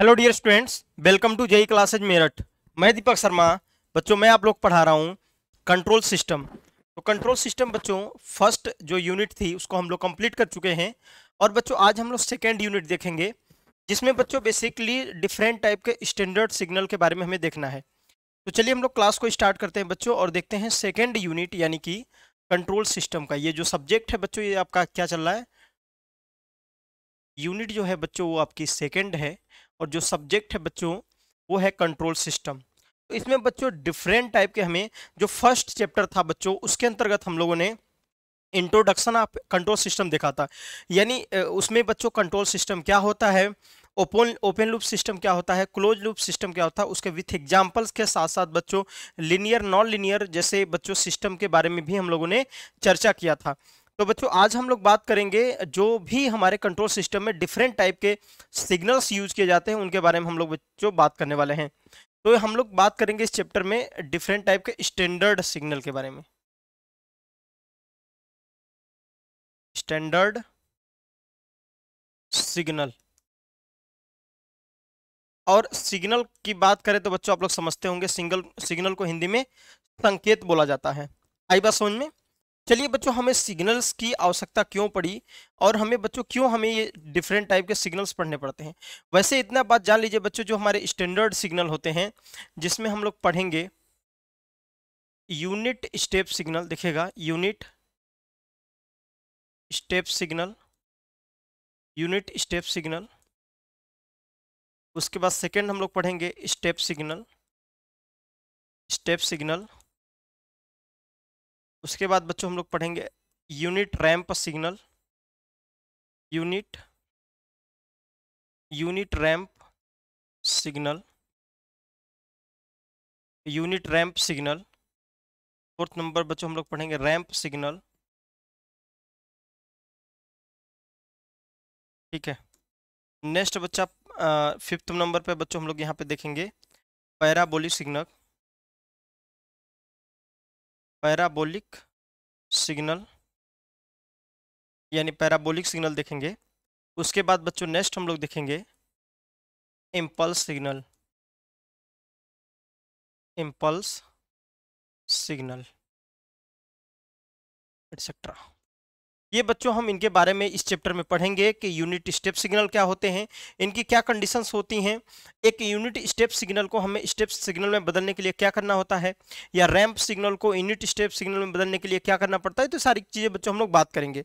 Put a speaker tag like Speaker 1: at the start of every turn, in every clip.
Speaker 1: hello dear students welcome to JE classes Meerut मैं दीपक शर्मा बच्चों मैं आप लोग पढ़ा रहा हूँ कंट्रोल सिस्टम तो कंट्रोल सिस्टम बच्चों फर्स्ट जो यूनिट थी उसको हम लोग कंप्लीट कर चुके हैं और बच्चों आज हम लोग सेकेंड यूनिट देखेंगे जिसमें बच्चों बेसिकली डिफरेंट टाइप के स्टैंडर्ड सिग्नल के बारे में हमें देखना है तो चलिए हम लोग क्लास को स्टार्ट करते हैं बच्चों और देखते हैं सेकेंड यूनिट यानी कि कंट्रोल सिस्टम का ये जो सब्जेक्ट है बच्चों ये आपका क्या चल रहा है यूनिट जो है बच्चों वो आपकी सेकेंड है और जो सब्जेक्ट है बच्चों वो है कंट्रोल सिस्टम तो इसमें बच्चों डिफरेंट टाइप के हमें जो फर्स्ट चैप्टर था बच्चों उसके अंतर्गत हम लोगों ने इंट्रोडक्शन ऑफ कंट्रोल सिस्टम देखा था यानी उसमें बच्चों कंट्रोल सिस्टम क्या होता है ओपन ओपन लूप सिस्टम क्या होता है क्लोज लूप सिस्टम क्या होता है उसके विथ एग्जाम्पल्स के साथ साथ बच्चों लिनियर नॉन लिनियर जैसे बच्चों सिस्टम के बारे में भी हम लोगों ने चर्चा किया था तो बच्चों आज हम लोग बात करेंगे जो भी हमारे कंट्रोल सिस्टम में डिफरेंट टाइप के सिग्नल्स यूज किए जाते हैं उनके बारे में हम लोग बच्चों बात करने वाले हैं तो हम लोग बात करेंगे इस चैप्टर में डिफरेंट टाइप के स्टैंडर्ड सिग्नल के बारे में
Speaker 2: स्टैंडर्ड सिग्नल
Speaker 1: और सिग्नल की बात करें तो बच्चों आप लोग समझते होंगे सिंगल सिग्नल को हिंदी में संकेत बोला जाता है आई बात समझ में चलिए बच्चों हमें सिग्नल्स की आवश्यकता क्यों पड़ी और हमें बच्चों क्यों हमें ये डिफरेंट टाइप के सिग्नल्स पढ़ने पड़ते हैं वैसे इतना बात जान लीजिए बच्चों जो हमारे स्टैंडर्ड सिग्नल होते हैं जिसमें हम लोग पढ़ेंगे यूनिट स्टेप सिग्नल देखेगा unit
Speaker 2: step signal unit step signal उसके बाद सेकेंड हम लोग पढ़ेंगे स्टेप सिग्नल स्टेप सिग्नल उसके बाद बच्चों हम लोग पढ़ेंगे unit ramp signal unit unit ramp signal unit ramp signal fourth number बच्चों हम लोग पढ़ेंगे रैम्प सिग्नल ठीक है नेक्स्ट बच्चा फिफ्थ नंबर पे बच्चों हम लोग यहाँ पे देखेंगे पैराबोलिक सिग्नल पैराबोलिक सिग्नल यानी पैराबोलिक सिग्नल देखेंगे उसके बाद बच्चों नेक्स्ट हम लोग देखेंगे impulse signal impulse signal
Speaker 1: etcetera ये बच्चों हम इनके बारे में इस चैप्टर में पढ़ेंगे कि यूनिट स्टेप सिग्नल क्या होते हैं इनकी क्या कंडीशंस होती हैं एक यूनिट स्टेप सिग्नल को हमें स्टेप सिग्नल में बदलने के लिए क्या करना होता है या रैंप सिग्नल को यूनिट स्टेप सिग्नल में बदलने के लिए क्या करना पड़ता है तो सारी चीज़ें बच्चों हम लोग बात करेंगे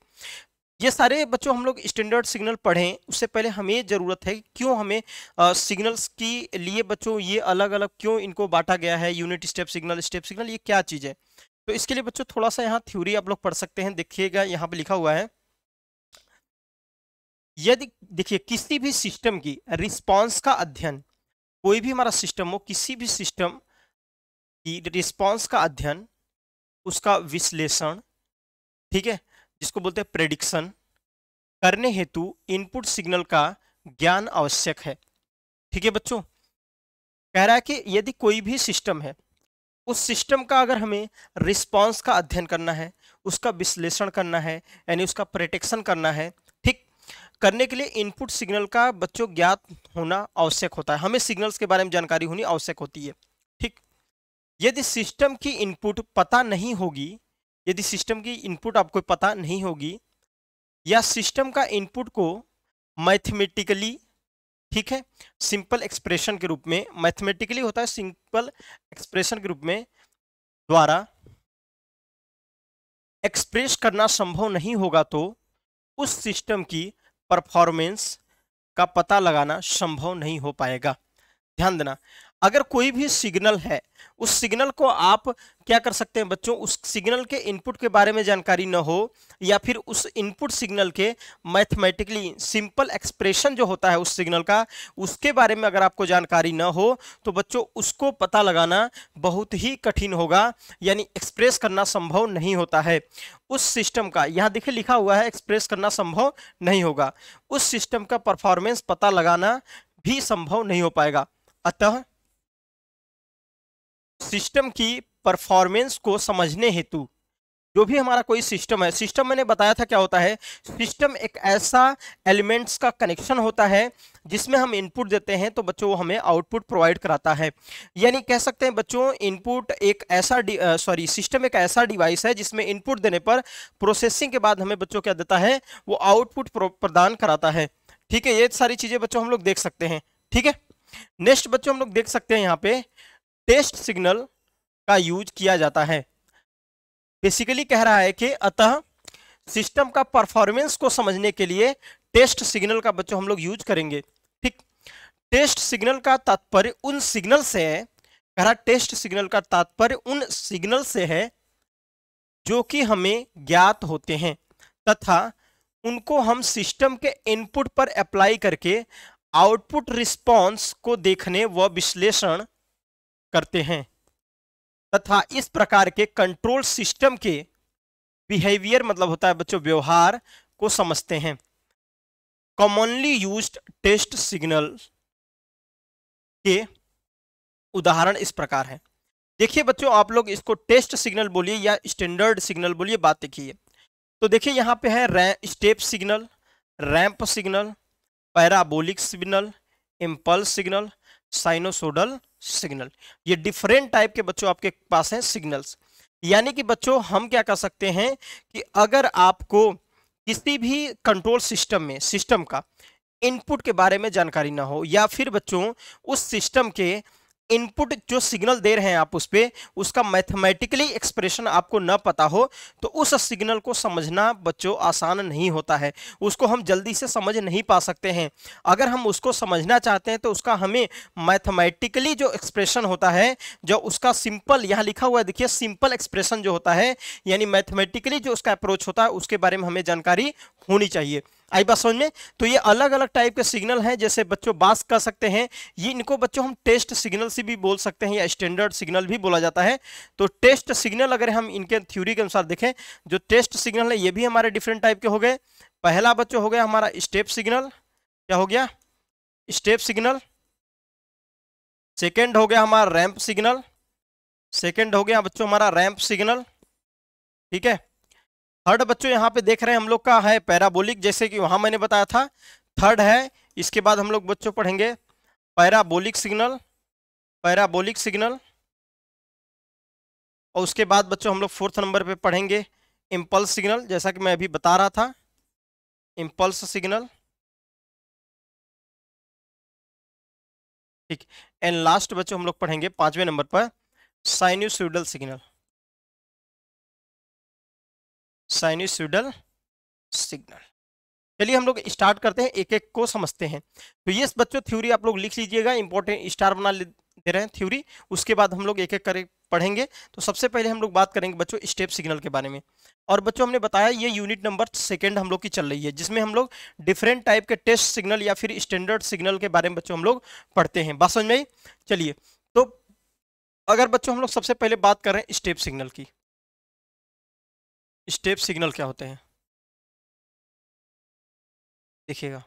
Speaker 1: ये सारे बच्चों हम लोग स्टैंडर्ड सिग्नल पढ़ें उससे पहले हमें ज़रूरत है क्यों हमें सिग्नल्स के लिए बच्चों ये अलग अलग क्यों इनको बांटा गया है unit step signal step signal ये क्या चीज़ है तो इसके लिए बच्चों थोड़ा सा यहाँ थ्योरी आप लोग पढ़ सकते हैं देखिएगा यहाँ पे लिखा हुआ है यदि देखिए किसी भी सिस्टम की रिस्पांस का अध्ययन कोई भी हमारा सिस्टम हो किसी भी सिस्टम की रिस्पांस का अध्ययन उसका विश्लेषण ठीक है जिसको बोलते हैं प्रेडिक्शन करने हेतु इनपुट सिग्नल का ज्ञान आवश्यक है ठीक है बच्चों कह रहा है कि यदि कोई भी सिस्टम है उस सिस्टम का अगर हमें रिस्पॉन्स का अध्ययन करना है उसका विश्लेषण करना है यानी उसका प्रोटेक्शन करना है ठीक करने के लिए इनपुट सिग्नल का बच्चों ज्ञात होना आवश्यक होता है हमें सिग्नल्स के बारे में जानकारी होनी आवश्यक होती है ठीक यदि सिस्टम की इनपुट पता नहीं होगी यदि सिस्टम की इनपुट आपको पता नहीं होगी या सिस्टम का इनपुट को मैथमेटिकली ठीक है सिंपल एक्सप्रेशन के रूप में मैथमेटिकली होता है सिंपल एक्सप्रेशन के रूप में द्वारा एक्सप्रेस करना संभव नहीं होगा तो उस सिस्टम की परफॉर्मेंस का पता लगाना संभव नहीं हो पाएगा ध्यान देना अगर कोई भी सिग्नल है उस सिग्नल को आप क्या कर सकते हैं बच्चों उस सिग्नल के इनपुट के बारे में जानकारी न हो या फिर उस इनपुट सिग्नल के मैथमेटिकली सिंपल एक्सप्रेशन जो होता है उस सिग्नल का उसके बारे में अगर आपको जानकारी न हो तो बच्चों उसको पता लगाना बहुत ही कठिन होगा यानी एक्सप्रेस करना संभव नहीं होता है उस सिस्टम का यहाँ देखिए लिखा हुआ है एक्सप्रेस करना संभव नहीं होगा उस सिस्टम का परफॉर्मेंस पता लगाना भी संभव नहीं हो पाएगा अतः सिस्टम की परफॉर्मेंस को समझने हेतु जो भी हमारा कोई सिस्टम है सिस्टम मैंने बताया था क्या होता है सिस्टम एक ऐसा एलिमेंट्स का कनेक्शन होता है जिसमें हम इनपुट देते हैं तो बच्चों हमें आउटपुट प्रोवाइड कराता है यानी कह सकते हैं बच्चों इनपुट एक ऐसा सॉरी सिस्टम एक ऐसा डिवाइस है जिसमें इनपुट देने पर प्रोसेसिंग के बाद हमें बच्चों क्या देता है वो आउटपुट प्रदान कराता है ठीक है ये सारी चीज़ें बच्चों हम लोग देख सकते हैं ठीक है नेक्स्ट बच्चों हम लोग देख सकते हैं यहाँ पे टेस्ट सिग्नल का यूज किया जाता है बेसिकली कह रहा है कि अतः सिस्टम का परफॉर्मेंस को समझने के लिए टेस्ट सिग्नल का बच्चों हम लोग यूज करेंगे ठीक टेस्ट सिग्नल का तात्पर्य उन सिग्नल से है कह रहा टेस्ट सिग्नल का तात्पर्य उन सिग्नल से है जो कि हमें ज्ञात होते हैं तथा उनको हम सिस्टम के इनपुट पर अप्लाई करके आउटपुट रिस्पांस को देखने व विश्लेषण करते हैं तथा इस प्रकार के कंट्रोल सिस्टम के बिहेवियर मतलब होता है बच्चों व्यवहार को समझते हैं कॉमनली यूज टेस्ट सिग्नल के उदाहरण इस प्रकार है देखिए बच्चों आप लोग इसको टेस्ट सिग्नल बोलिए या स्टैंडर्ड सिग्नल बोलिए बात देखिए तो देखिए यहाँ पे है step signal ramp signal parabolic signal impulse signal sinusoidal signal ये डिफरेंट टाइप के बच्चों आपके पास हैं सिग्नल्स यानी कि बच्चों हम क्या कर सकते हैं कि अगर आपको किसी भी कंट्रोल सिस्टम में सिस्टम का इनपुट के बारे में जानकारी ना हो या फिर बच्चों उस सिस्टम के इनपुट जो सिग्नल दे रहे हैं आप उस पर उसका मैथमेटिकली एक्सप्रेशन आपको न पता हो तो उस सिग्नल को समझना बच्चों आसान नहीं होता है उसको हम जल्दी से समझ नहीं पा सकते हैं अगर हम उसको समझना चाहते हैं तो उसका हमें मैथमेटिकली जो एक्सप्रेशन होता है जो उसका सिंपल यहाँ लिखा हुआ है देखिए सिंपल एक्सप्रेशन जो होता है यानी मैथमेटिकली जो उसका अप्रोच होता है उसके बारे में हमें जानकारी होनी चाहिए आई बात समझ में तो ये अलग अलग टाइप के सिग्नल हैं जैसे बच्चों बास कर सकते हैं ये इनको बच्चों हम टेस्ट सिग्नल से भी बोल सकते हैं या स्टैंडर्ड सिग्नल भी बोला जाता है तो टेस्ट सिग्नल अगर हम इनके थ्योरी के अनुसार देखें जो टेस्ट सिग्नल है ये भी हमारे डिफरेंट टाइप के हो गए पहला बच्चों हो गया हमारा स्टेप सिग्नल क्या हो गया स्टेप सिग्नल सेकेंड हो गया हमारा रैम्प सिग्नल सेकेंड हो गया बच्चों हमारा रैम्प सिग्नल ठीक है थर्ड बच्चों यहाँ पे देख रहे हैं हम लोग का है पैराबोलिक जैसे कि वहाँ मैंने बताया था थर्ड है इसके बाद हम लोग बच्चों पढ़ेंगे पैराबोलिक सिग्नल पैराबोलिक सिग्नल और उसके बाद बच्चों हम लोग फोर्थ नंबर पे पढ़ेंगे इम्पल्स
Speaker 2: सिग्नल जैसा कि मैं अभी बता रहा था इम्पल्स सिग्नल ठीक एंड लास्ट बच्चों हम लोग पढ़ेंगे पांचवें नंबर पर साइन्यूसोइडल सिग्नल
Speaker 1: साइनिसोइडल सिग्नल चलिए हम लोग स्टार्ट करते हैं एक एक को समझते हैं तो ये बच्चों थ्योरी आप लोग लिख लीजिएगा इंपॉर्टेंट स्टार बना दे रहे हैं थ्योरी उसके बाद हम लोग एक एक करके पढ़ेंगे तो सबसे पहले हम लोग बात करेंगे बच्चों स्टेप सिग्नल के बारे में और बच्चों हमने बताया ये यूनिट नंबर सेकंड हम लोग की चल रही है जिसमें हम लोग डिफरेंट टाइप के टेस्ट सिग्नल या फिर स्टैंडर्ड सिग्नल के बारे में बच्चों हम लोग पढ़ते हैं बात समझ में चलिए तो अगर बच्चों हम लोग सबसे पहले बात कर रहे हैं स्टेप सिग्नल की स्टेप
Speaker 2: सिग्नल क्या होते हैं देखिएगा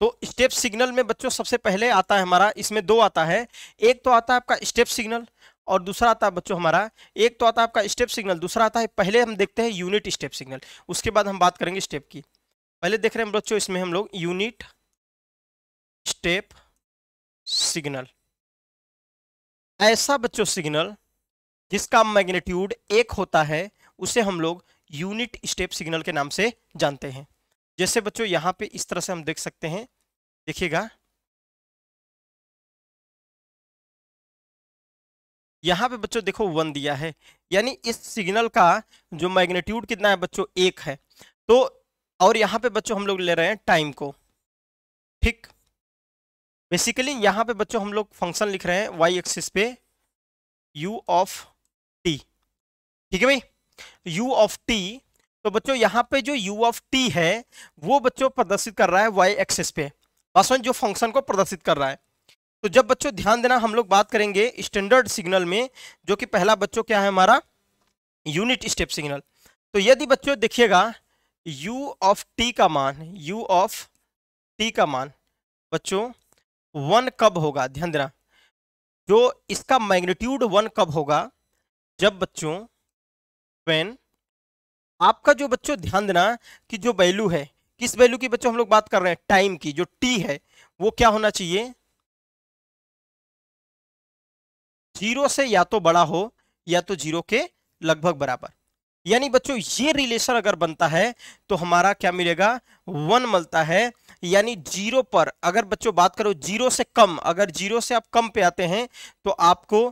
Speaker 1: तो स्टेप सिग्नल में बच्चों सबसे पहले आता है हमारा इसमें दो आता है एक तो आता है आपका स्टेप सिग्नल और दूसरा आता है बच्चों हमारा एक तो आता है आपका स्टेप सिग्नल दूसरा आता है पहले हम देखते हैं यूनिट स्टेप सिग्नल उसके बाद हम बात करेंगे स्टेप की पहले देख रहे हैं बच्चों इसमें हम लोग यूनिट स्टेप सिग्नल ऐसा बच्चों सिग्नल जिसका मैग्नीट्यूड एक होता है उसे हम लोग यूनिट स्टेप सिग्नल के नाम से जानते हैं जैसे बच्चों यहाँ पे इस तरह से
Speaker 2: हम देख सकते हैं देखिएगा
Speaker 1: यहाँ पे बच्चों देखो वन दिया है यानी इस सिग्नल का जो मैग्नीट्यूड कितना है बच्चों एक है तो और यहाँ पे बच्चों हम लोग ले रहे हैं टाइम को ठीक बेसिकली यहाँ पे बच्चों हम लोग फंक्शन लिख रहे हैं वाई एक्सिस पे यू ऑफ ठीक है भाई u ऑफ t तो बच्चों यहाँ पे जो u ऑफ t है वो बच्चों प्रदर्शित कर रहा है y एक्सेस पे वास्तव जो फंक्शन को प्रदर्शित कर रहा है तो जब बच्चों ध्यान देना हम लोग बात करेंगे स्टैंडर्ड सिग्नल में जो कि पहला बच्चों क्या है हमारा यूनिट स्टेप सिग्नल तो यदि बच्चों देखिएगा u ऑफ t का मान u ऑफ t का मान बच्चों वन कब होगा ध्यान देना जो इसका मैग्नीट्यूड वन कब होगा जब बच्चों वेन आपका जो बच्चों ध्यान देना कि जो वैल्यू है किस वैल्यू की बच्चों हम लोग बात कर रहे हैं टाइम की जो टी है वो क्या होना चाहिए जीरो से या तो बड़ा हो या तो जीरो के लगभग बराबर यानी बच्चों ये रिलेशन अगर बनता है तो हमारा क्या मिलेगा वन मिलता है यानी जीरो पर अगर बच्चों बात करो जीरो से कम अगर जीरो से आप कम पे आते हैं तो आपको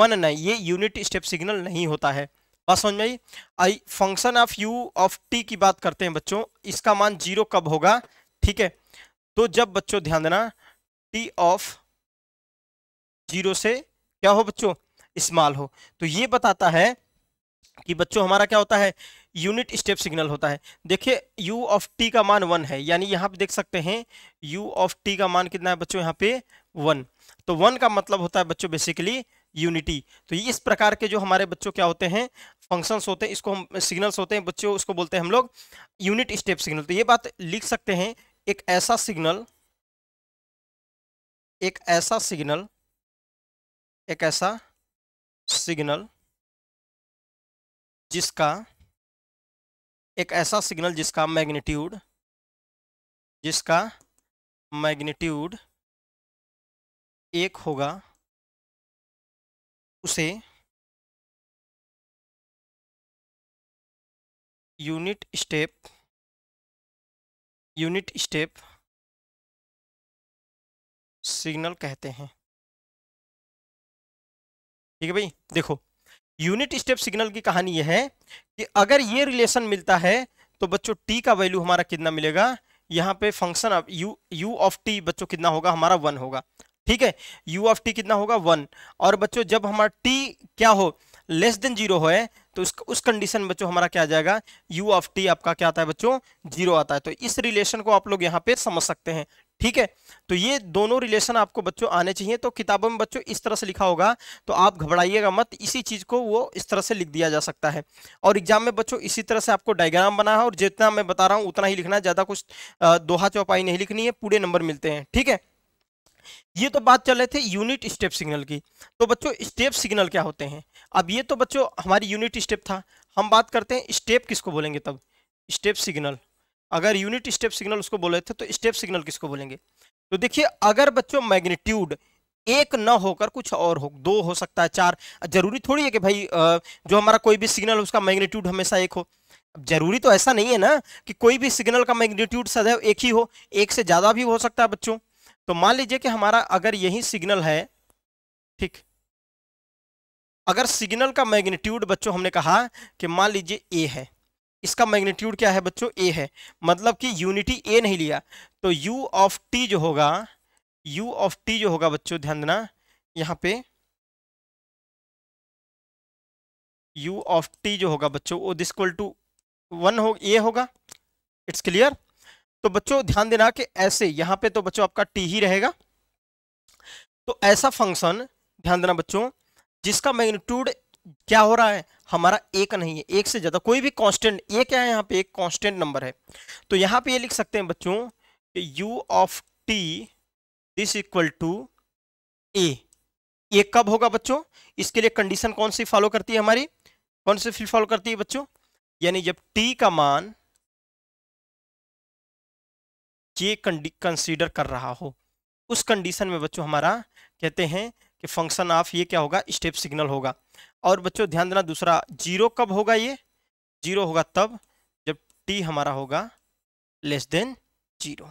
Speaker 1: वन नहीं ये यूनिट स्टेप सिग्नल नहीं होता है बात समझ में आई आई function of u of t की बात करते हैं बच्चों इसका मान जीरो कब होगा ठीक है तो जब बच्चों ध्यान देना टी ऑफ जीरो से क्या हो बच्चों स्मॉल हो तो ये बताता है कि बच्चों हमारा क्या होता है यूनिट स्टेप सिग्नल होता है देखिए u ऑफ t का मान वन है यानी यहाँ पे देख सकते हैं u ऑफ t का मान कितना है बच्चों यहाँ पे वन तो वन का मतलब होता है बच्चों बेसिकली यूनिटी तो इस प्रकार के जो हमारे बच्चों क्या होते हैं फंक्शंस होते हैं इसको हम सिग्नल्स होते हैं बच्चों उसको बोलते हैं हम लोग यूनिट स्टेप सिग्नल तो ये बात लिख सकते हैं एक ऐसा सिग्नल एक ऐसा सिग्नल
Speaker 2: एक ऐसा सिग्नल जिसका एक ऐसा सिग्नल जिसका मैग्नीट्यूड जिसका मैग्नीट्यूड एक होगा उसे unit step unit step signal कहते हैं
Speaker 1: ठीक है भाई देखो यूनिट स्टेप सिग्नल की कहानी यह है कि अगर ये रिलेशन मिलता है तो बच्चों टी का वैल्यू हमारा कितना मिलेगा यहाँ पे function of u u of t बच्चों कितना होगा हमारा वन होगा ठीक है यू ऑफ टी कितना होगा वन और बच्चों जब हमारा टी क्या हो लेस देन जीरो हो तो उस उस कंडीशन में बच्चों हमारा क्या आ जाएगा यू ऑफ टी आपका क्या आता है बच्चों जीरो आता है तो इस रिलेशन को आप लोग यहाँ पे समझ सकते हैं ठीक है तो ये दोनों रिलेशन आपको बच्चों आने चाहिए तो किताबों में बच्चों इस तरह से लिखा होगा तो आप घबराइएगा मत इसी चीज़ को वो इस तरह से लिख दिया जा सकता है और एग्जाम में बच्चों इसी तरह से आपको डायग्राम बना है और जितना मैं बता रहा हूँ उतना ही लिखना है ज़्यादा कुछ दोहा चौपाई नहीं लिखनी है पूरे नंबर मिलते हैं ठीक है ये तो बात चल रहे थे यूनिट स्टेप सिग्नल की तो बच्चों स्टेप सिग्नल क्या होते हैं अब ये तो बच्चों हमारी यूनिट स्टेप था हम बात करते हैं स्टेप किसको बोलेंगे तब स्टेप सिग्नल अगर यूनिट स्टेप सिग्नल उसको बोले थे तो स्टेप सिग्नल किसको बोलेंगे तो देखिए अगर बच्चों मैग्नीट्यूड एक न होकर कुछ और हो दो हो सकता है चार जरूरी थोड़ी है कि भाई जो हमारा कोई भी सिग्नल उसका मैग्नीट्यूड हमेशा एक हो जरूरी तो ऐसा नहीं है ना कि कोई भी सिग्नल का मैग्नीट्यूड सदैव एक ही हो एक से ज़्यादा भी हो सकता है बच्चों तो मान लीजिए कि हमारा अगर यही सिग्नल है ठीक अगर सिग्नल का मैग्नीट्यूड बच्चों हमने कहा कि मान लीजिए ए है इसका मैग्नीट्यूड क्या है बच्चों ए है मतलब कि यूनिटी ए नहीं लिया तो यू ऑफ टी जो होगा यू ऑफ टी जो होगा बच्चों ध्यान देना यहाँ पे
Speaker 2: यू ऑफ टी जो होगा बच्चों वो दिस
Speaker 1: इक्वल टू वन हो ए होगा इट्स क्लियर तो बच्चों ध्यान देना कि ऐसे यहां पे तो बच्चों आपका टी ही रहेगा तो ऐसा फंक्शन ध्यान देना बच्चों जिसका मैग्नीट्यूड क्या हो रहा है हमारा एक नहीं है एक से ज्यादा कोई भी कांस्टेंट ये क्या है यहाँ पे एक कांस्टेंट नंबर है तो यहाँ पे ये लिख सकते हैं बच्चों कि u of t this equal to a ये कब होगा बच्चों इसके लिए कंडीशन कौन सी फॉलो करती है हमारी कौन सी फॉलो करती है बच्चों यानी जब टी का मान जे कंसीडर कर रहा हो उस कंडीशन में बच्चों हमारा कहते हैं कि फंक्शन ऑफ ये क्या होगा स्टेप सिग्नल होगा और बच्चों ध्यान देना दूसरा जीरो कब होगा ये जीरो होगा तब जब टी हमारा होगा लेस देन जीरो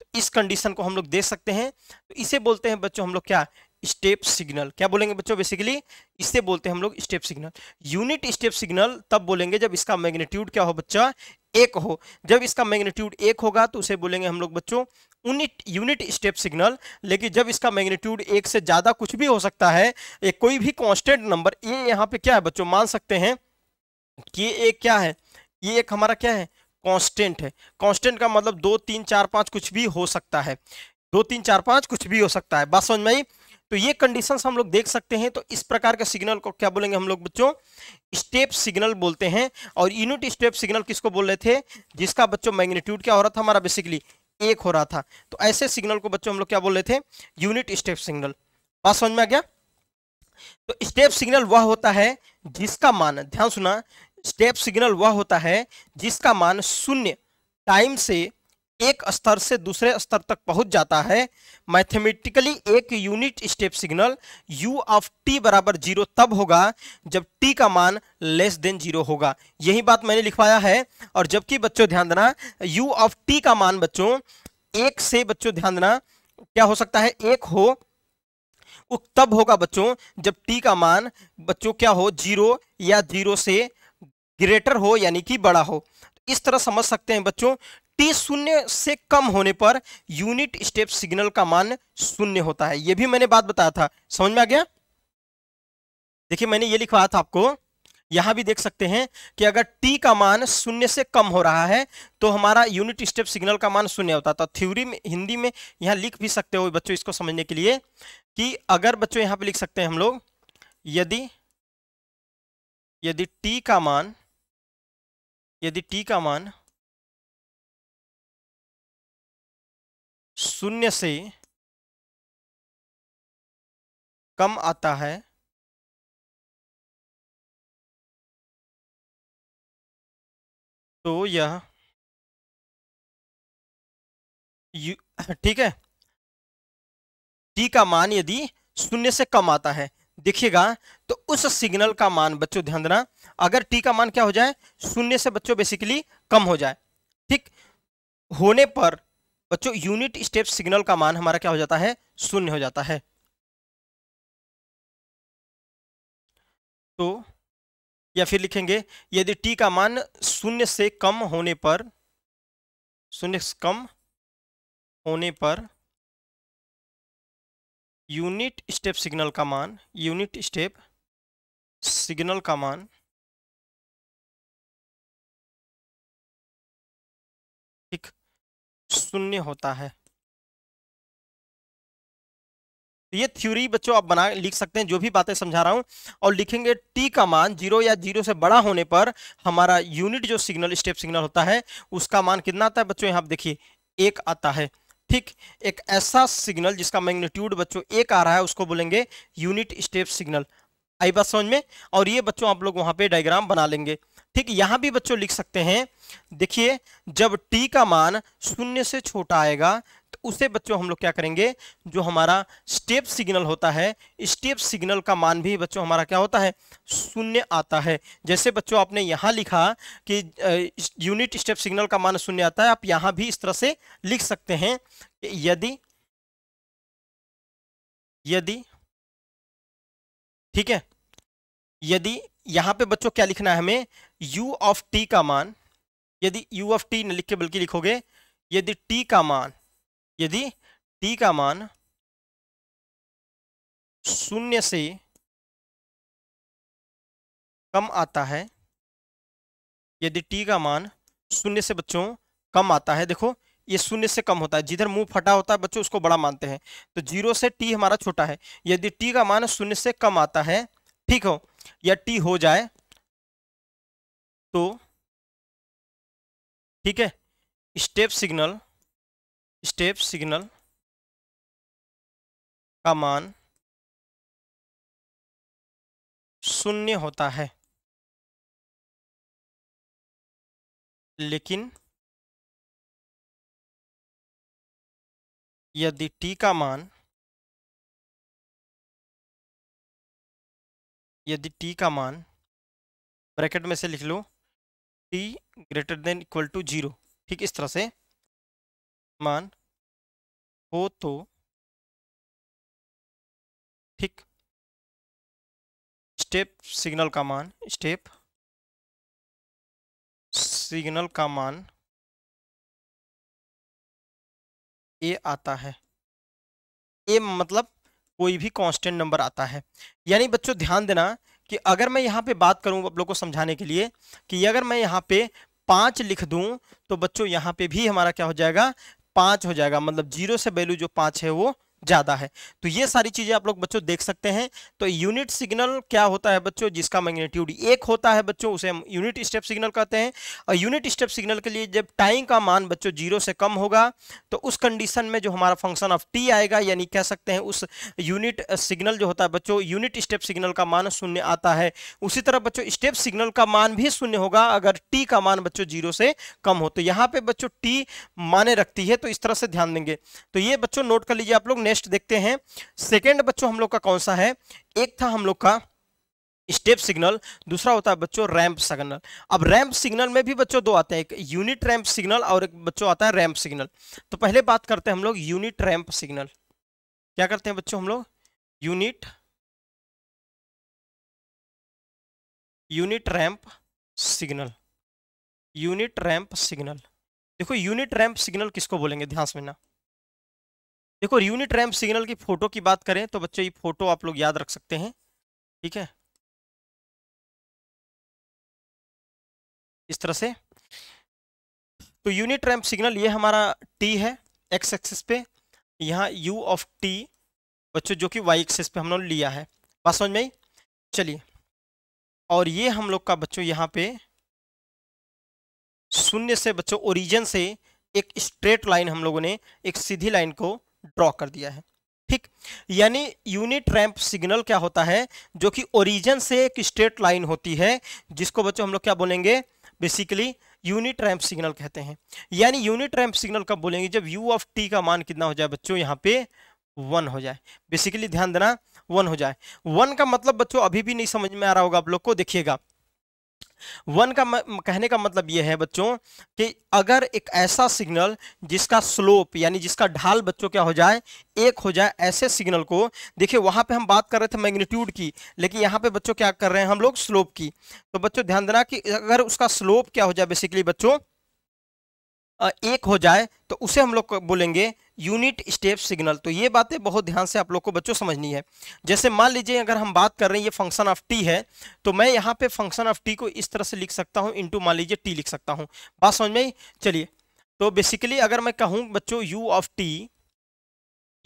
Speaker 1: तो इस कंडीशन को हम लोग देख सकते हैं तो इसे बोलते हैं बच्चों हम लोग क्या स्टेप सिग्नल क्या बोलेंगे बच्चों बेसिकली इससे बोलते हैं हम लोग step signal unit step signal तब बोलेंगे जब इसका मैग्नीट्यूड क्या हो बच्चा एक हो जब इसका मैग्नीट्यूड एक होगा तो उसे बोलेंगे हम लोग बच्चों यूनिट यूनिट स्टेप सिग्नल लेकिन जब इसका मैग्नीट्यूड एक से ज़्यादा कुछ भी हो सकता है एक कोई भी कॉन्स्टेंट नंबर ये यहाँ पे क्या है बच्चों मान सकते हैं कि एक क्या है ये एक हमारा क्या है कॉन्स्टेंट है कॉन्स्टेंट का मतलब दो तीन चार पाँच कुछ भी हो सकता है दो तीन चार पाँच कुछ भी हो सकता है बात समझ में आई तो ये कंडीशन हम लोग देख सकते हैं तो इस प्रकार के सिग्नल को क्या बोलेंगे हम लोग बच्चों स्टेप सिग्नल बोलते हैं और यूनिट स्टेप सिग्नल किसको बोल रहे थे जिसका बच्चों मैग्नीट्यूड क्या हो रहा था हमारा बेसिकली एक हो रहा था तो ऐसे सिग्नल को बच्चों हम लोग क्या बोल रहे थे यूनिट स्टेप सिग्नल बात समझ में आ गया तो स्टेप सिग्नल वह होता है जिसका मान ध्यान सुना स्टेप सिग्नल वह होता है जिसका मान शून्य टाइम से एक स्तर से दूसरे स्तर तक पहुंच जाता है मैथमेटिकली एक unit step signal u of t बराबर जीरो तब होगा जब t का मान लेस देन जीरो होगा यही बात मैंने लिखवाया है और जबकि बच्चों ध्यान देना u ऑफ t का मान बच्चों एक से बच्चों ध्यान देना क्या हो सकता है एक हो तब होगा बच्चों जब t का मान बच्चों क्या हो जीरो या जीरो से ग्रेटर हो यानी कि बड़ा हो इस तरह समझ सकते हैं बच्चों टी शून्य से कम होने पर यूनिट स्टेप सिग्नल का मान शून्य होता है यह भी मैंने बात बताया था समझ में आ गया देखिए मैंने ये लिखवाया था आपको यहां भी देख सकते हैं कि अगर टी का मान शून्य से कम हो रहा है तो हमारा यूनिट स्टेप सिग्नल का मान शून्य होता था थ्योरी तो में हिंदी में यहां लिख भी सकते हो बच्चों इसको समझने के लिए कि अगर बच्चों यहां पे लिख सकते हैं हम लोग यदि यदि टी का मान
Speaker 2: यदि टी का मान शून्य से कम आता है तो यह
Speaker 1: ठीक है टी का मान यदि शून्य से कम आता है देखिएगा तो उस सिग्नल का मान बच्चों ध्यान देना अगर टी का मान क्या हो जाए शून्य से बच्चों बेसिकली कम हो जाए ठीक होने पर बच्चों यूनिट स्टेप सिग्नल का मान हमारा क्या हो जाता है शून्य हो जाता है
Speaker 2: तो या फिर लिखेंगे यदि टी का मान शून्य से कम होने पर शून्य से कम होने पर यूनिट स्टेप सिग्नल का मान यूनिट स्टेप सिग्नल का मान शून्य होता है
Speaker 1: तो ये थ्योरी बच्चों आप बना लिख सकते हैं जो भी बातें समझा रहा हूं और लिखेंगे टी का मान जीरो या जीरो से बड़ा होने पर हमारा यूनिट जो सिग्नल स्टेप सिग्नल होता है उसका मान कितना आता है बच्चों यहां देखिए एक आता है ठीक एक ऐसा सिग्नल जिसका मैग्नीट्यूड बच्चों एक आ रहा है उसको बोलेंगे यूनिट स्टेप सिग्नल आई बात समझ में और ये बच्चों आप लोग वहां पर डायग्राम बना लेंगे ठीक यहां भी बच्चों लिख सकते हैं देखिए जब टी का मान शून्य से छोटा आएगा तो उसे बच्चों हम लोग क्या करेंगे जो हमारा स्टेप सिग्नल होता है स्टेप सिग्नल का मान भी बच्चों हमारा क्या होता है शून्य आता है जैसे बच्चों आपने यहां लिखा कि यूनिट स्टेप सिग्नल का मान शून्य आता है आप यहां भी इस तरह से लिख सकते हैं यदि यदि ठीक है यदि यहां पे बच्चों क्या लिखना है हमें यू ऑफ टी का मान यदि यू ऑफ टी न लिख के बल्कि लिखोगे यदि टी का मान यदि टी का मान शून्य से
Speaker 2: कम आता है
Speaker 1: यदि टी का मान शून्य से बच्चों कम आता है देखो ये शून्य से कम होता है जिधर मुंह फटा होता है बच्चों उसको बड़ा मानते हैं तो जीरो से टी हमारा छोटा है यदि टी का मान शून्य से कम आता है ठीक हो या टी हो जाए तो
Speaker 2: ठीक है स्टेप सिग्नल स्टेप सिग्नल का मान शून्य होता है लेकिन यदि टी का मान यदि टी का मान ब्रैकेट में से लिख लो t greater than equal to zero ठीक इस तरह से मान हो तो ठीक स्टेप सिग्नल का मान स्टेप सिग्नल का मान
Speaker 1: ए आता है ए मतलब कोई भी कांस्टेंट नंबर आता है यानी बच्चों ध्यान देना कि अगर मैं यहाँ पे बात करूँ आप लोग को समझाने के लिए कि अगर मैं यहाँ पे पाँच लिख दूँ तो बच्चों यहाँ पे भी हमारा क्या हो जाएगा पाँच हो जाएगा मतलब जीरो से वैल्यू जो पाँच है वो ज़्यादा है तो ये सारी चीज़ें आप लोग बच्चों देख सकते हैं तो यूनिट सिग्नल क्या होता है बच्चों जिसका मैग्नीट्यूड एक होता है बच्चों उसे हम यूनिट स्टेप सिग्नल कहते हैं और यूनिट स्टेप सिग्नल के लिए जब टाइम का मान बच्चों जीरो से कम होगा तो उस कंडीशन में जो हमारा फंक्शन ऑफ टी आएगा यानी कह सकते हैं उस यूनिट सिग्नल जो होता है बच्चों यूनिट स्टेप सिग्नल का मान शून्य आता है उसी तरह बच्चों स्टेप सिग्नल का मान भी शून्य होगा अगर टी का मान बच्चों जीरो से कम हो तो यहाँ पे बच्चों टी माने रखती है तो इस तरह से ध्यान देंगे तो ये बच्चों नोट कर लीजिए आप लोग नेक्स्ट देखते हैं सेकेंड बच्चों हम लोग का कौन सा है एक था हम लोग का स्टेप सिग्नल दूसरा होता है बच्चों रैंप सिग्नल अब रैंप सिग्नल में भी बच्चों दो आते हैं एक यूनिट रैंप सिग्नल और एक बच्चों आता है रैंप सिग्नल तो पहले बात करते हैं हम लोग यूनिट रैंप सिग्नल क्या करते हैं बच्चों हम लोग unit
Speaker 2: unit ramp signal
Speaker 1: unit ramp signal देखो यूनिट रैंप सिग्नल किसको बोलेंगे ध्यान से ना देखो यूनिट रैम्प सिग्नल की फोटो की बात करें तो बच्चों ये फोटो आप लोग याद रख सकते हैं ठीक है इस तरह से तो यूनिट रैम्प सिग्नल ये हमारा टी है एक्स एक्सिस पे यहाँ यू ऑफ टी बच्चों जो कि वाई एक्सिस पे हम लोग लिया है बात समझ में आई चलिए और ये हम लोग का बच्चों यहाँ पे शून्य से बच्चों ओरिजिन से एक स्ट्रेट लाइन हम लोगों ने एक सीधी लाइन को ड्रॉ कर दिया है ठीक यानी यूनिट रैंप सिग्नल क्या होता है जो कि ओरिजिन से एक स्ट्रेट लाइन होती है जिसको बच्चों हम लोग क्या बोलेंगे बेसिकली यूनिट रैंप सिग्नल कहते हैं यानी यूनिट रैंप सिग्नल कब बोलेंगे जब यू ऑफ टी का मान कितना हो जाए बच्चों यहाँ पे वन हो जाए बेसिकली ध्यान देना वन हो जाए वन का मतलब बच्चों अभी भी नहीं समझ में आ रहा होगा आप लोग को देखिएगा वन का कहने का मतलब यह है बच्चों कि अगर एक ऐसा सिग्नल जिसका स्लोप यानी जिसका ढाल बच्चों क्या हो जाए एक हो जाए ऐसे सिग्नल को देखिए वहां पे हम बात कर रहे थे मैग्नीट्यूड की लेकिन यहाँ पे बच्चों क्या कर रहे हैं हम लोग स्लोप की तो बच्चों ध्यान देना कि अगर उसका स्लोप क्या हो जाए बेसिकली बच्चों एक हो जाए तो उसे हम लोग बोलेंगे यूनिट स्टेप सिग्नल तो ये बातें बहुत ध्यान से आप लोग को बच्चों समझनी है जैसे मान लीजिए अगर हम बात कर रहे हैं ये फंक्शन ऑफ टी है तो मैं यहाँ पे फंक्शन ऑफ टी को इस तरह से लिख सकता हूँ इंटू मान लीजिए टी लिख सकता हूँ बात समझ में चलिए तो बेसिकली अगर मैं कहूँ बच्चों u of t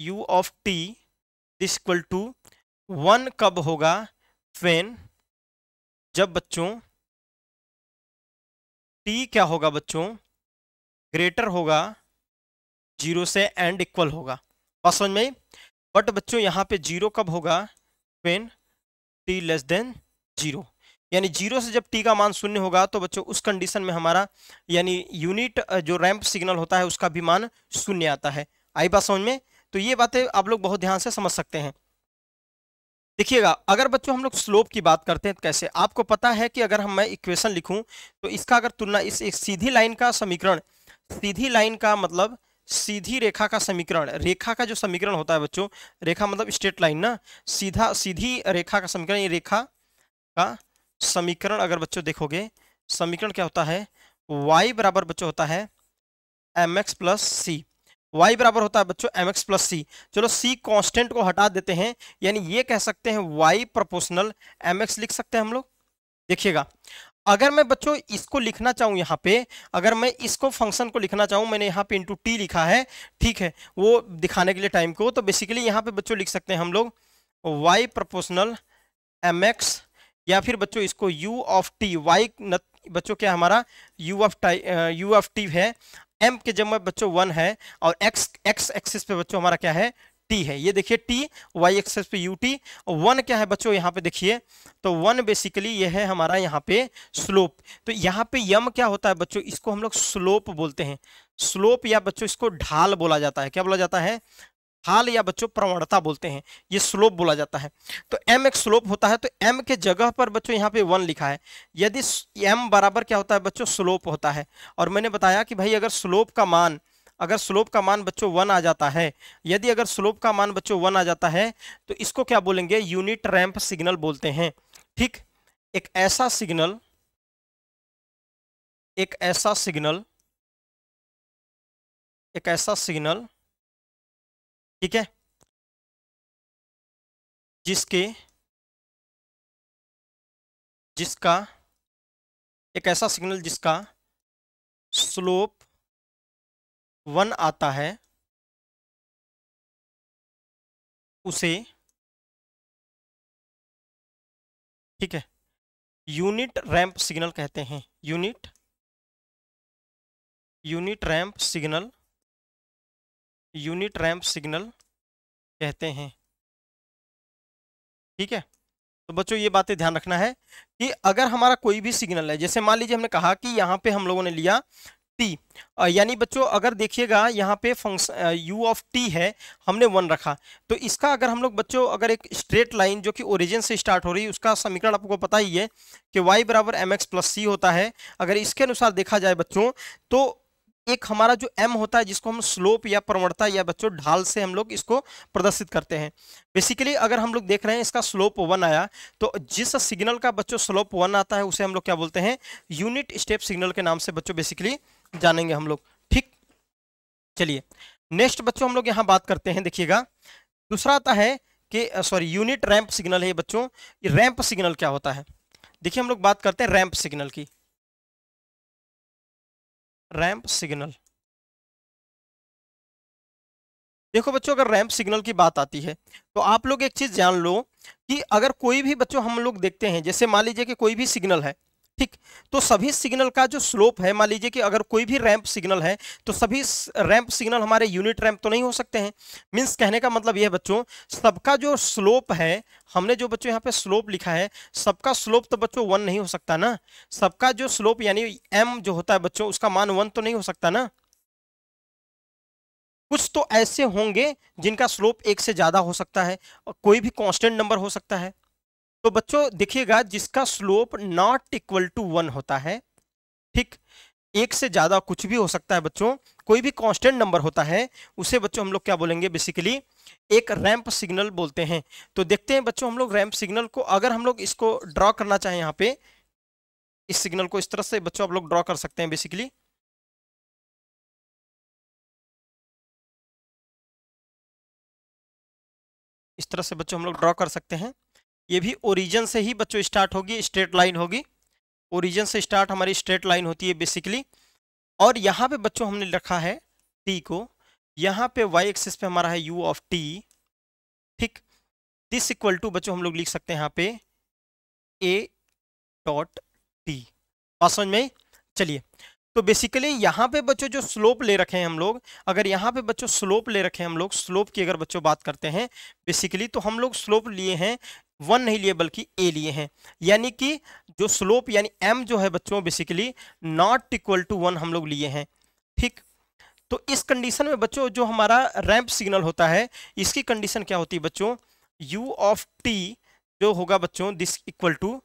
Speaker 1: u of t this equal to one कब
Speaker 2: होगा फेन जब बच्चों
Speaker 1: टी क्या होगा बच्चों ग्रेटर होगा जीरो से एंड इक्वल होगा बस समझ में बट बच्चों यहाँ पे जीरो कब होगा when t less than zero यानी जीरो से जब टी का मान शून्य होगा तो बच्चों उस कंडीशन में हमारा यानी यूनिट जो रैंप सिग्नल होता है उसका भी मान शून्य आता है आई बात समझ में तो ये बातें आप लोग बहुत ध्यान से समझ सकते हैं देखिएगा अगर बच्चों हम लोग स्लोप की बात करते हैं तो कैसे आपको पता है कि अगर हम मैं इक्वेशन लिखूं तो इसका अगर तुलना इस एक सीधी लाइन का समीकरण सीधी लाइन का मतलब सीधी रेखा का समीकरण रेखा का जो समीकरण होता है बच्चों रेखा मतलब स्ट्रेट लाइन ना सीधा सीधी रेखा का समीकरण ये रेखा का समीकरण अगर बच्चों देखोगे समीकरण क्या होता है y बराबर बच्चों होता है m x plus c y बराबर होता है बच्चों एम एक्स प्लस सी चलो सी कांस्टेंट को हटा देते हैं यानी ये कह सकते हैं y प्रोपोर्शनल एम एक्स लिख सकते हैं हम लोग देखिएगा अगर मैं बच्चों इसको लिखना चाहूँ यहाँ पे अगर मैं इसको फंक्शन को लिखना चाहूँ मैंने यहाँ पे इंटू टी लिखा है ठीक है वो दिखाने के लिए टाइम को तो बेसिकली यहाँ पे बच्चों लिख सकते हैं हम लोग वाई प्रपोशनल एम एक्स या फिर बच्चों इसको यू ऑफ टी वाई बच्चों क्या हमारा u of t u of t है एम के जब में बच्चों वन है और एक्स एक्स एक्सिस पे बच्चों हमारा क्या है टी है ये देखिए टी वाई एक्सेस पे यू टी वन क्या है बच्चों यहाँ पे देखिए तो वन बेसिकली ये है हमारा यहाँ पे स्लोप तो यहाँ पे यम क्या होता है बच्चों इसको हम लोग स्लोप बोलते हैं स्लोप या बच्चों इसको ढाल बोला जाता है क्या बोला जाता है हाल या बच्चों प्रवणता बोलते हैं ये स्लोप बोला जाता है तो एम एक स्लोप होता है तो एम के जगह पर बच्चों यहाँ पे वन लिखा है यदि एम बराबर क्या होता है बच्चों स्लोप होता है और मैंने बताया कि भाई अगर स्लोप का मान अगर स्लोप का मान बच्चों वन आ जाता है यदि अगर स्लोप का मान बच्चों वन आ जाता है तो इसको क्या बोलेंगे यूनिट रैंप सिग्नल बोलते हैं ठीक एक ऐसा सिग्नल
Speaker 2: एक ऐसा सिग्नल एक ऐसा सिग्नल ठीक है जिसके जिसका एक ऐसा सिग्नल जिसका स्लोप वन आता है उसे ठीक है यूनिट रैंप सिग्नल कहते हैं unit unit ramp signal
Speaker 1: unit ramp signal कहते हैं ठीक है तो बच्चों ये बातें ध्यान रखना है कि अगर हमारा कोई भी सिग्नल है जैसे मान लीजिए हमने कहा कि यहाँ पे हम लोगों ने लिया टी यानी बच्चों अगर देखिएगा यहाँ पे फंक्शन यू ऑफ टी है हमने वन रखा तो इसका अगर हम लोग बच्चों अगर एक स्ट्रेट लाइन जो कि ओरिजिन से स्टार्ट हो रही है उसका समीकरण आपको पता ही है कि वाई बराबर एम एक्स प्लस सी होता है अगर इसके अनुसार देखा जाए बच्चों तो एक हमारा जो एम होता है जिसको हम स्लोप या प्रवणता या बच्चों ढाल से हम लोग इसको प्रदर्शित करते हैं बेसिकली अगर हम लोग देख रहे हैं इसका स्लोप वन आया तो जिस सिग्नल का बच्चों स्लोप वन आता है उसे हम लोग क्या बोलते हैं यूनिट स्टेप सिग्नल के नाम से बच्चों बेसिकली जानेंगे हम लोग ठीक चलिए नेक्स्ट बच्चों हम लोग यहाँ बात करते हैं देखिएगा दूसरा आता है कि सॉरी यूनिट रैंप सिग्नल है बच्चों रैंप सिग्नल क्या होता है देखिए हम लोग बात करते हैं रैंप सिग्नल की
Speaker 2: रैंप सिग्नल
Speaker 1: देखो बच्चों अगर रैंप सिग्नल की बात आती है तो आप लोग एक चीज जान लो कि अगर कोई भी बच्चों हम लोग देखते हैं जैसे मान लीजिए कि कोई भी सिग्नल है ठीक तो सभी सिग्नल का जो स्लोप है मान लीजिए कि अगर कोई भी रैंप सिग्नल है तो सभी रैंप सिग्नल हमारे यूनिट रैंप तो नहीं हो सकते हैं मीन्स कहने का मतलब यह बच्चों सबका जो स्लोप है हमने जो बच्चों यहाँ पे स्लोप लिखा है सबका स्लोप तो बच्चों वन नहीं हो सकता ना सबका जो स्लोप यानी एम जो होता है बच्चों उसका मान वन तो नहीं हो सकता ना कुछ तो ऐसे होंगे जिनका स्लोप एक से ज़्यादा हो सकता है और कोई भी कांस्टेंट नंबर हो सकता है तो बच्चों देखिएगा जिसका slope not equal to one होता है ठीक एक से ज़्यादा कुछ भी हो सकता है बच्चों कोई भी कांस्टेंट नंबर होता है उसे बच्चों हम लोग क्या बोलेंगे बेसिकली एक रैंप सिग्नल बोलते हैं तो देखते हैं बच्चों हम लोग रैंप सिग्नल को अगर हम लोग इसको ड्रॉ करना चाहें यहाँ पे इस सिग्नल को इस तरह से बच्चों आप लोग ड्रॉ
Speaker 2: कर सकते हैं बेसिकली
Speaker 1: इस तरह से बच्चों हम लोग ड्रॉ कर सकते हैं ये भी ओरिजन से ही बच्चों स्टार्ट होगी स्ट्रेट लाइन होगी ओरिजन से स्टार्ट हमारी स्ट्रेट लाइन होती है बेसिकली और यहाँ पे बच्चों हमने रखा है टी को यहाँ पे वाई एक्सिस पे हमारा है यू ऑफ टी ठीक दिस इक्वल टू बच्चों हम लोग लिख सकते हैं यहाँ पे ए डॉट टी बात समझ में चलिए तो बेसिकली यहाँ पे बच्चों जो स्लोप ले रखे हैं हम लोग अगर यहाँ पे बच्चों स्लोप ले रखे हैं हम लोग स्लोप की अगर बच्चों बात करते हैं बेसिकली तो हम लोग स्लोप लिए हैं वन नहीं लिए बल्कि ए लिए हैं यानी कि जो स्लोप यानी एम जो है बच्चों basically not equal to one हम लोग लिए हैं ठीक तो इस कंडीशन में बच्चों जो हमारा रैंप सिग्नल होता है इसकी कंडीशन क्या होती है बच्चों यू ऑफ टी जो होगा बच्चों दिस इक्वल टू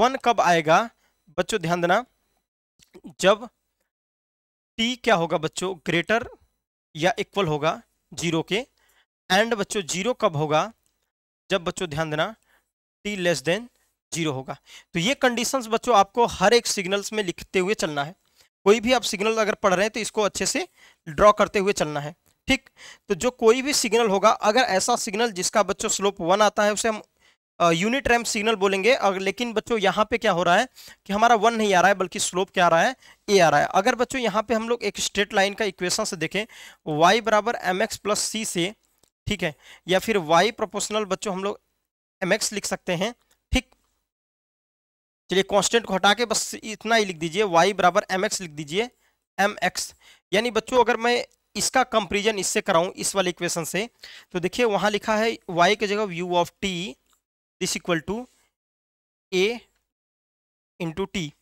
Speaker 1: वन कब आएगा बच्चों ध्यान देना जब टी क्या होगा बच्चों ग्रेटर या इक्वल होगा जीरो के एंड बच्चों जीरो कब होगा जब बच्चों ध्यान देना टी लेस देन जीरो होगा तो ये कंडीशंस बच्चों आपको हर एक सिग्नल्स में लिखते हुए चलना है कोई भी आप सिग्नल अगर पढ़ रहे हैं तो इसको अच्छे से ड्रॉ करते हुए चलना है ठीक तो जो कोई भी सिग्नल होगा अगर ऐसा सिग्नल जिसका बच्चों स्लोप वन आता है उसे हम यूनिट रैम सिग्नल बोलेंगे अगर लेकिन बच्चों यहाँ पे क्या हो रहा है कि हमारा वन नहीं आ रहा है बल्कि स्लोप क्या आ रहा है ए आ रहा है अगर बच्चों यहाँ पे हम लोग एक स्ट्रेट लाइन का इक्वेशन से देखें वाई बराबर एम एक्स प्लस सी से ठीक है या फिर वाई प्रोपोर्शनल बच्चों हम लोग एम एक्स लिख सकते हैं ठीक चलिए कांस्टेंट को हटा के बस इतना ही लिख दीजिए वाई बराबर एम एक्स लिख दीजिए एम एक्स यानी बच्चों अगर मैं इसका कंपेरिजन इससे कराऊं इस वाले इक्वेशन से तो देखिए वहां लिखा है वाई की जगह u of t this equal to a into t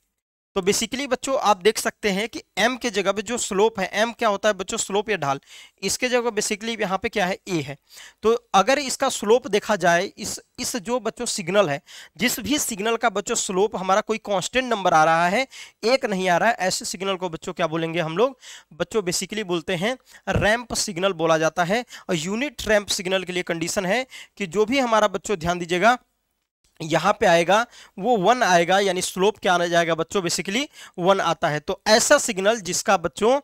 Speaker 1: तो बेसिकली बच्चों आप देख सकते हैं कि एम के जगह पे जो स्लोप है एम क्या होता है बच्चों स्लोप या ढाल इसके जगह बेसिकली यहाँ पे क्या है ए है तो अगर इसका स्लोप देखा जाए इस इस जो बच्चों सिग्नल है जिस भी सिग्नल का बच्चों स्लोप हमारा कोई कांस्टेंट नंबर आ रहा है एक नहीं आ रहा है ऐसे सिग्नल को बच्चों क्या बोलेंगे हम लोग बच्चों बेसिकली बोलते हैं रैम्प सिग्नल बोला जाता है और यूनिट रैम्प सिग्नल के लिए कंडीशन है कि जो भी हमारा बच्चों ध्यान दीजिएगा यहाँ पे आएगा वो वन आएगा यानी स्लोप क्या आना जाएगा बच्चों बेसिकली वन आता है तो ऐसा सिग्नल जिसका बच्चों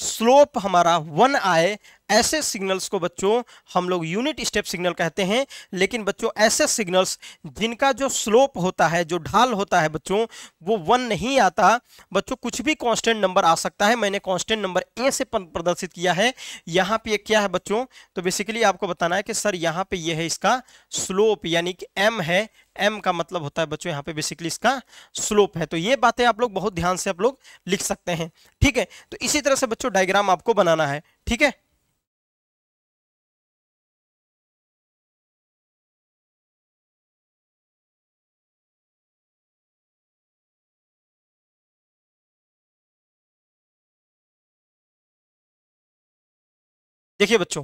Speaker 1: स्लोप हमारा वन आए ऐसे सिग्नल्स को बच्चों हम लोग यूनिट स्टेप सिग्नल कहते हैं लेकिन बच्चों ऐसे सिग्नल्स जिनका जो स्लोप होता है जो ढाल होता है बच्चों वो वन नहीं आता बच्चों कुछ भी कांस्टेंट नंबर आ सकता है मैंने कांस्टेंट नंबर ए से प्रदर्शित किया है यहाँ पे क्या है बच्चों तो बेसिकली आपको बताना है कि सर यहाँ पे ये यह है इसका स्लोप यानी कि एम है एम का मतलब होता है बच्चों यहाँ पे बेसिकली इसका स्लोप है तो ये बातें आप लोग बहुत ध्यान से आप लोग लिख सकते हैं ठीक है तो इसी तरह से बच्चों डायग्राम आपको बनाना है ठीक है देखिए बच्चों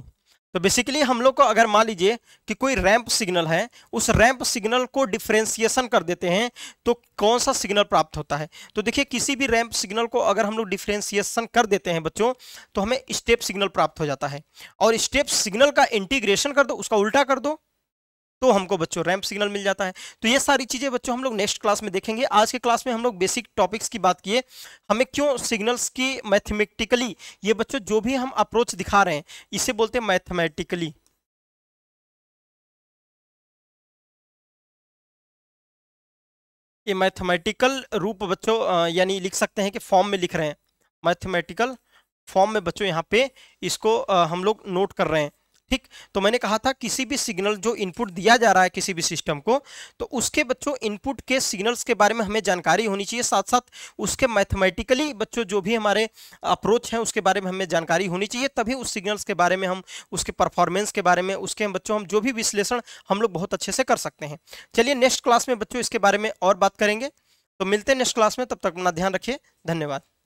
Speaker 1: तो बेसिकली हम लोग को अगर मान लीजिए कि कोई रैंप सिग्नल है उस रैंप सिग्नल को डिफ्रेंसिएशन कर देते हैं तो कौन सा सिग्नल प्राप्त होता है तो देखिए किसी भी रैंप सिग्नल को अगर हम लोग डिफ्रेंसिएशन कर देते हैं बच्चों तो हमें स्टेप सिग्नल प्राप्त हो जाता है और स्टेप सिग्नल का इंटीग्रेशन कर दो उसका उल्टा कर दो तो हमको बच्चों रैंप सिग्नल मिल जाता है तो ये सारी चीज़ें बच्चों हम लोग नेक्स्ट क्लास में देखेंगे आज के क्लास में हम लोग बेसिक टॉपिक्स की बात किए हमें क्यों सिग्नल्स की मैथमेटिकली ये बच्चों जो भी हम अप्रोच दिखा रहे हैं इसे बोलते हैं
Speaker 2: मैथमेटिकली
Speaker 1: ये मैथमेटिकल रूप बच्चों यानी लिख सकते हैं कि फॉर्म में लिख रहे हैं मैथमेटिकल फॉर्म में बच्चों यहाँ पे इसको हम लोग नोट कर रहे हैं ठीक तो मैंने कहा था किसी भी सिग्नल जो इनपुट दिया जा रहा है किसी भी सिस्टम को तो उसके बच्चों इनपुट के सिग्नल्स के बारे में हमें जानकारी होनी चाहिए साथ साथ उसके मैथमेटिकली बच्चों जो भी हमारे अप्रोच हैं उसके बारे में हमें जानकारी होनी चाहिए तभी उस सिग्नल्स के बारे में हम उसके परफॉर्मेंस के बारे में उसके हम बच्चों हम जो भी विश्लेषण हम लोग बहुत अच्छे से कर सकते हैं चलिए नेक्स्ट क्लास में बच्चों इसके बारे में और बात करेंगे तो मिलते हैं नेक्स्ट क्लास में तब तक अपना ध्यान रखिए धन्यवाद